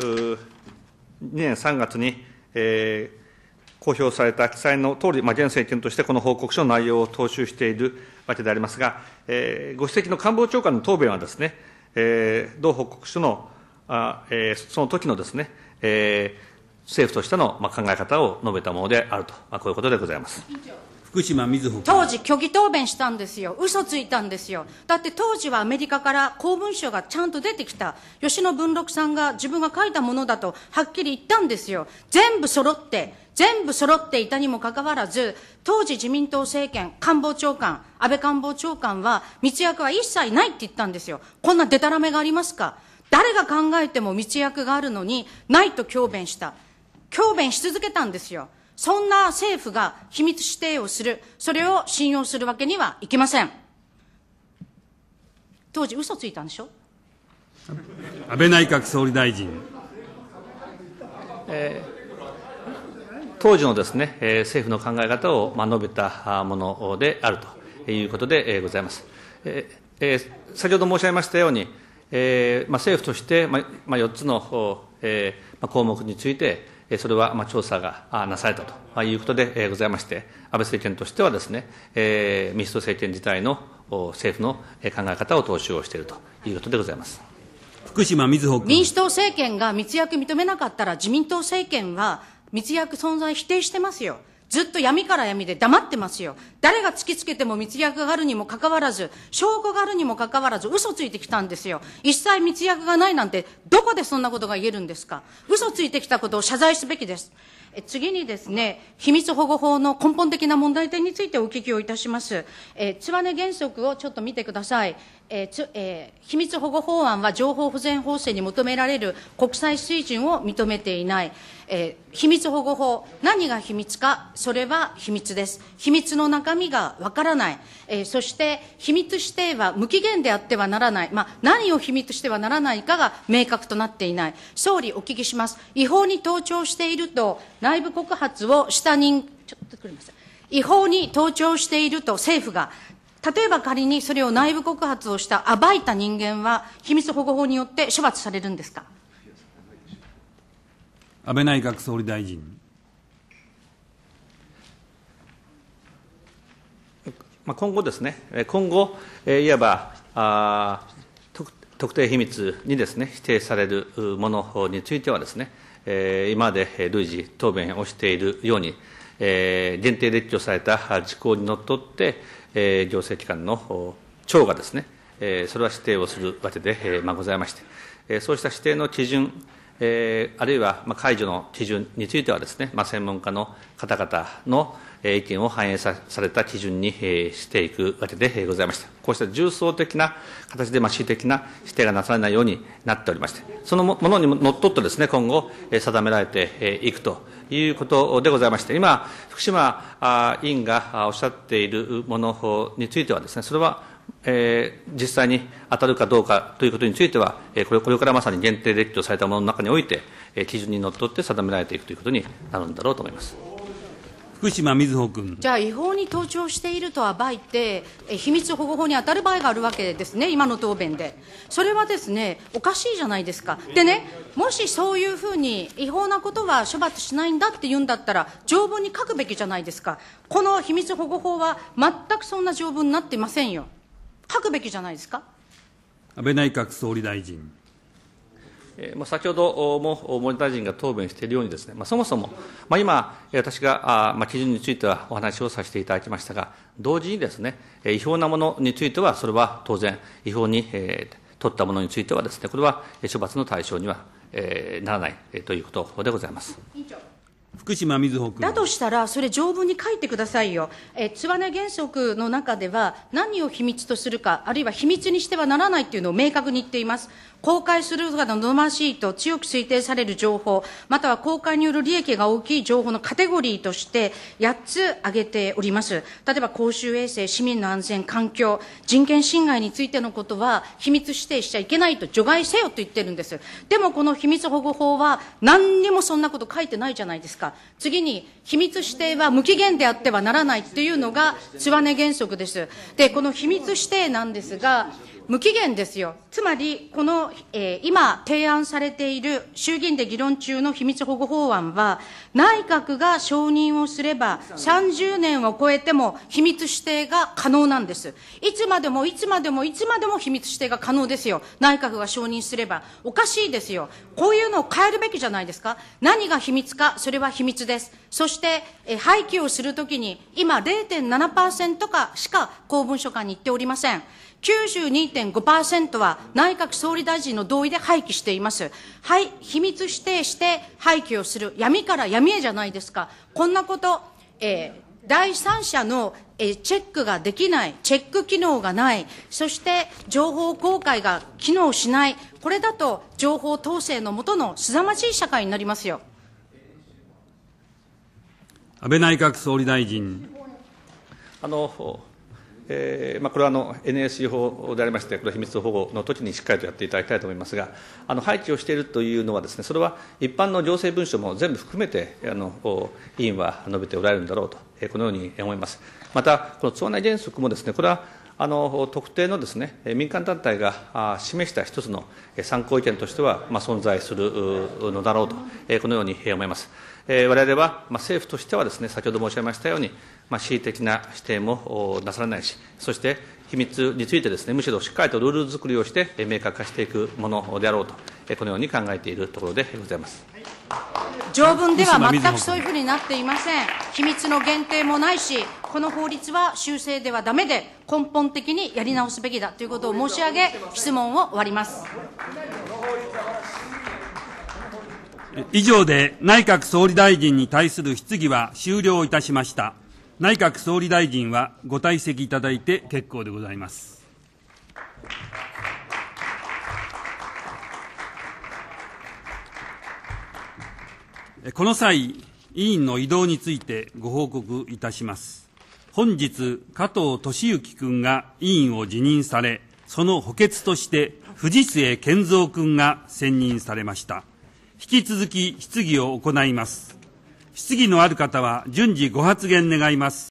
2年3月に、えー、公表された記載の通り、まあ、現政権としてこの報告書の内容を踏襲しているわけでありますが、えー、ご指摘の官房長官の答弁はですね、えー、同報告書のあ、えー、その時のですね、えー、政府としての、まあ、考え方を述べたものであると、まあ、こういうことでございます。福島みずほ当時虚偽答弁したんですよ嘘ついたんですよだって当時はアメリカから公文書がちゃんと出てきた吉野文六さんが自分が書いたものだとはっきり言ったんですよ全部揃って全部揃っていたにもかかわらず、当時自民党政権、官房長官、安倍官房長官は、密約は一切ないって言ったんですよ。こんなでたらめがありますか誰が考えても密約があるのに、ないと強弁した。強弁し続けたんですよ。そんな政府が秘密指定をする、それを信用するわけにはいけません。当時、嘘ついたんでしょ安倍内閣総理大臣。えー当時のですね、え政府の考え方を、ま述べたものであるということで、えございます。ええ先ほど申し上げましたように、えま政府として、まま4つの、えま項目について、それはまあ調査がなされたということでございまして、安倍政権としてはですね、え民主党政権自体の政府の考え方を踏襲をしているということでございます。福島みずほ民主党政権が密約認めなかったら、自民党政権は密約存在否定してますよ。ずっと闇から闇で黙ってますよ。誰が突きつけても密約があるにもかかわらず、証拠があるにもかかわらず、嘘ついてきたんですよ。一切密約がないなんて、どこでそんなことが言えるんですか。嘘ついてきたことを謝罪すべきです。え次にですね、秘密保護法の根本的な問題点についてお聞きをいたします。え、つばね原則をちょっと見てください。えーえー、秘密保護法案は情報保全法制に求められる国際水準を認めていない、えー、秘密保護法、何が秘密か、それは秘密です、秘密の中身がわからない、えそして秘密指定は無期限であってはならない、まあ、何を秘密してはならないかが明確となっていない、総理、お聞きします、違法に盗聴していると、内部告発をした人、ちょっと違法に盗聴していると政府が例えば仮にそれを内部告発をした暴いた人間は秘密保護法によって処罰されるんですか安倍内閣総理大臣。まあ、今後ですね、今後、いわばあ特定秘密にですね指定されるものについてはですね、えー、今まで類似答弁をしているように、えー、限定列挙された事項にのっとって、えー、行政機関の長がですね、えー、それは指定をするわけで、えーまあ、ございまして、えー、そうした指定の基準、えー、あるいは、まあ、解除の基準についてはですね、まあ、専門家の方々の意見を反映された基準に、えー、していくわけでございました。こうした重層的な形で、まあ、恣意的な指定がなされないようになっておりまして、そのものにのっとってですね、今後、定められていくということでございまして、今、福島委員がおっしゃっているものについてはですね、それはえー、実際に当たるかどうかということについては、えー、これこれからまさに限定列挙されたものの中において、えー、基準にのっとって定められていくということになるんだろうと思います。福島みずほ君じゃあ、違法に盗聴していると暴いて、え秘密保護法に当たる場合があるわけですね、今の答弁で、それはですね、おかしいじゃないですか、でね、もしそういうふうに違法なことは処罰しないんだって言うんだったら、条文に書くべきじゃないですか、この秘密保護法は全くそんな条文になっていませんよ。くべきじゃないですか安倍内閣総理大臣。まあ、先ほども森大臣が答弁しているようにですね、まあ、そもそも、まあ、今、私が、まあ、基準についてはお話をさせていただきましたが、同時にです、ね、違法なものについては、それは当然、違法に、え取ったものについてはです、ね、これは処罰の対象には、えならないということでございます。委員長福島みずほ君だとしたら、それ、条文に書いてくださいよ、えー、津原則の中では、何を秘密とするか、あるいは秘密にしてはならないというのを明確に言っています、公開するのが望ましいと強く推定される情報、または公開による利益が大きい情報のカテゴリーとして、8つ挙げております、例えば公衆衛生、市民の安全、環境、人権侵害についてのことは、秘密指定しちゃいけないと、除外せよと言ってるんです、でもこの秘密保護法は、何にもそんなこと書いてないじゃないですか。か。次に、秘密指定は無期限であってはならないというのが、つばね原則です。で、この秘密指定なんですが、無期限ですよ。つまり、この、えー、今提案されている衆議院で議論中の秘密保護法案は、内閣が承認をすれば30年を超えても秘密指定が可能なんです。いつまでもいつまでもいつまでも秘密指定が可能ですよ。内閣が承認すれば。おかしいですよ。こういうのを変えるべきじゃないですか。何が秘密か、それは秘密です。そして、え廃棄をするときに、今0.7%かしか公文書館に行っておりません。92.5%は内閣総理大臣の同意で廃棄しています。はい、秘密指定して廃棄をする。闇から闇へじゃないですか。こんなこと、えー第三者のチェックができない、チェック機能がない、そして情報公開が機能しない、これだと情報統制のもとのすさまじい社会になりますよ。安倍内閣総理大臣。あのえーまあ、これはあの NSC 法でありまして、これは秘密保護の時にしっかりとやっていただきたいと思いますが、あの廃棄をしているというのはです、ね、それは一般の行政文書も全部含めてあの、委員は述べておられるんだろうと、えー、このように思います。また、この町内原則もです、ね、これはあの特定のです、ね、民間団体が示した一つの参考意見としては、まあ、存在するのだろうと、このように思います。えー、我々は、まあ、政府としてはですね、先ほど申し上げましたように、まあ、恣意的な指定もなさらないし、そして秘密についてですね、むしろしっかりとルール作りをして、明確化していくものであろうと、このように考えているところでございます。条文では全くそういうふうになっていません。秘密の限定もないし、この法律は修正ではだめで、根本的にやり直すべきだということを申し上げ、質問を終わります。以上で内閣総理大臣に対する質疑は終了いたしました。内閣総理大臣はご退席いただいて結構でございます。この際、委員の移動についてご報告いたします。本日、加藤俊之君が委員を辞任され、その補欠として藤末健三君が選任されました。引き続き質疑を行います。質疑のある方は順次ご発言願います。